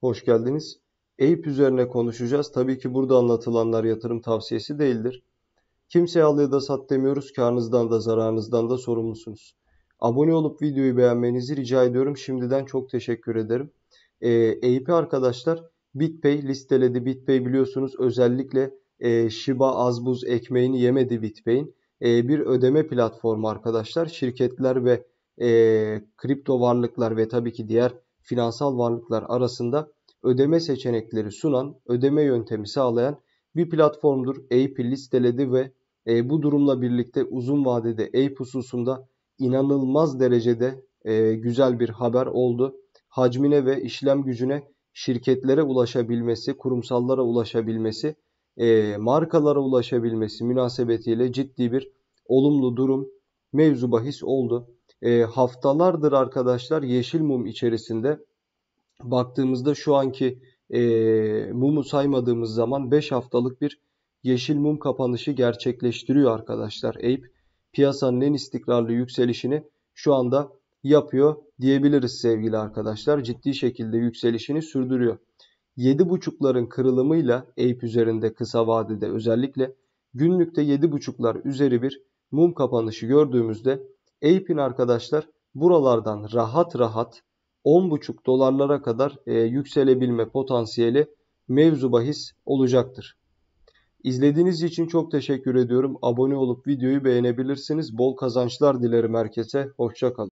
Hoş geldiniz. EYP üzerine konuşacağız. Tabii ki burada anlatılanlar yatırım tavsiyesi değildir. Kimseye al ya da sat demiyoruz. Karnınızdan da zararınızdan da sorumlusunuz. Abone olup videoyu beğenmenizi rica ediyorum. Şimdiden çok teşekkür ederim. E, arkadaşlar BitPay listeledi. BitPay biliyorsunuz özellikle e, Shiba Azbuz ekmeğini yemedi BitPay'in. E, bir ödeme platformu arkadaşlar. Şirketler ve e, kripto varlıklar ve tabii ki diğer finansal varlıklar arasında ödeme seçenekleri sunan, ödeme yöntemi sağlayan bir platformdur. Ape listeledi ve e, bu durumla birlikte uzun vadede Ape hususunda inanılmaz derecede e, güzel bir haber oldu. Hacmine ve işlem gücüne şirketlere ulaşabilmesi, kurumsallara ulaşabilmesi, e, markalara ulaşabilmesi münasebetiyle ciddi bir olumlu durum mevzu bahis oldu e, haftalardır arkadaşlar yeşil mum içerisinde baktığımızda şu anki e, mumu saymadığımız zaman 5 haftalık bir yeşil mum kapanışı gerçekleştiriyor arkadaşlar. Eyüp piyasanın en istikrarlı yükselişini şu anda yapıyor diyebiliriz sevgili arkadaşlar. Ciddi şekilde yükselişini sürdürüyor. 7.5'ların kırılımıyla Eyüp üzerinde kısa vadede özellikle günlükte 7.5'lar üzeri bir mum kapanışı gördüğümüzde Ape'in arkadaşlar buralardan rahat rahat 10,5 dolarlara kadar e, yükselebilme potansiyeli mevzu bahis olacaktır. İzlediğiniz için çok teşekkür ediyorum. Abone olup videoyu beğenebilirsiniz. Bol kazançlar dilerim herkese. Hoşçakalın.